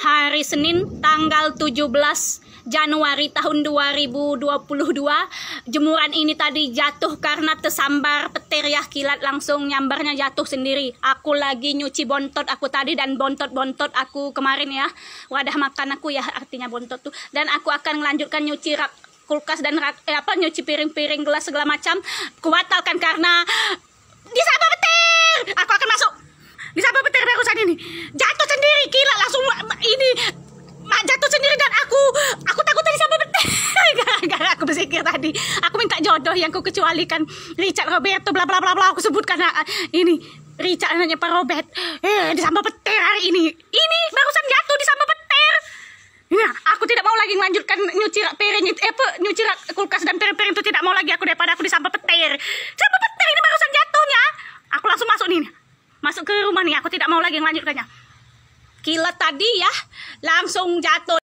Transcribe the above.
hari Senin tanggal 17 Januari tahun 2022 jemuran ini tadi jatuh karena tersambar petir ya kilat langsung nyambarnya jatuh sendiri aku lagi nyuci bontot aku tadi dan bontot-bontot aku kemarin ya wadah makan aku ya artinya bontot tuh dan aku akan melanjutkan nyuci rak kulkas dan rak, eh, apa nyuci piring-piring gelas segala macam kuatalkan karena disapa petir aku akan masuk disapa petir barusan ini jatuh sendiri kilat langsung aku berpikir tadi aku minta jodoh yang ku kecualikan Richard Roberto bla bla bla bla aku sebutkan uh, ini Richard anaknya Pak Robert eh disambal petir hari ini ini barusan jatuh disambal petir Ya, aku tidak mau lagi melanjutkan nyuci piring eh, apa, nyuci kulkas dan piring-piring itu tidak mau lagi aku daripada aku disambal petir. Sambal petir ini barusan jatuhnya. Aku langsung masuk nih, masuk ke rumah nih. Aku tidak mau lagi melanjutkannya. Kilat tadi ya, langsung jatuh.